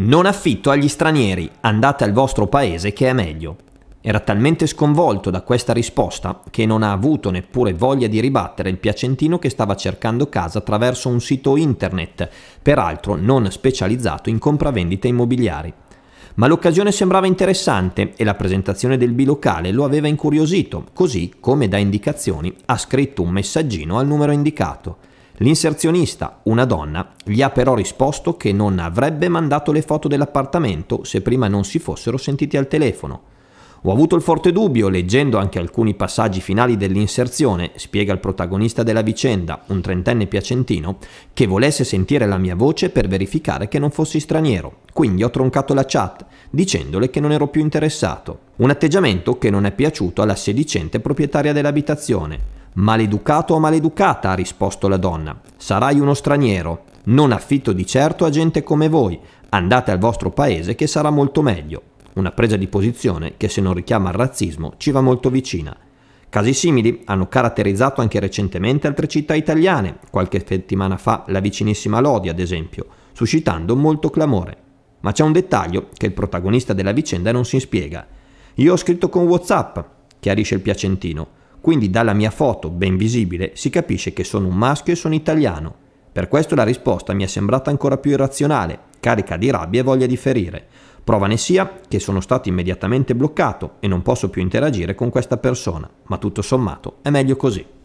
Non affitto agli stranieri, andate al vostro paese che è meglio. Era talmente sconvolto da questa risposta che non ha avuto neppure voglia di ribattere il piacentino che stava cercando casa attraverso un sito internet, peraltro non specializzato in compravendite immobiliari. Ma l'occasione sembrava interessante e la presentazione del bilocale lo aveva incuriosito, così come da indicazioni ha scritto un messaggino al numero indicato. L'inserzionista, una donna, gli ha però risposto che non avrebbe mandato le foto dell'appartamento se prima non si fossero sentiti al telefono. Ho avuto il forte dubbio, leggendo anche alcuni passaggi finali dell'inserzione, spiega il protagonista della vicenda, un trentenne piacentino, che volesse sentire la mia voce per verificare che non fossi straniero. Quindi ho troncato la chat, dicendole che non ero più interessato. Un atteggiamento che non è piaciuto alla sedicente proprietaria dell'abitazione. Maleducato o maleducata, ha risposto la donna, sarai uno straniero. Non affitto di certo a gente come voi. Andate al vostro paese che sarà molto meglio. Una presa di posizione che se non richiama al razzismo ci va molto vicina. Casi simili hanno caratterizzato anche recentemente altre città italiane, qualche settimana fa la vicinissima Lodi ad esempio, suscitando molto clamore. Ma c'è un dettaglio che il protagonista della vicenda non si spiega. Io ho scritto con Whatsapp, chiarisce il Piacentino, quindi dalla mia foto, ben visibile, si capisce che sono un maschio e sono italiano. Per questo la risposta mi è sembrata ancora più irrazionale, carica di rabbia e voglia di ferire. Prova ne sia che sono stato immediatamente bloccato e non posso più interagire con questa persona, ma tutto sommato è meglio così.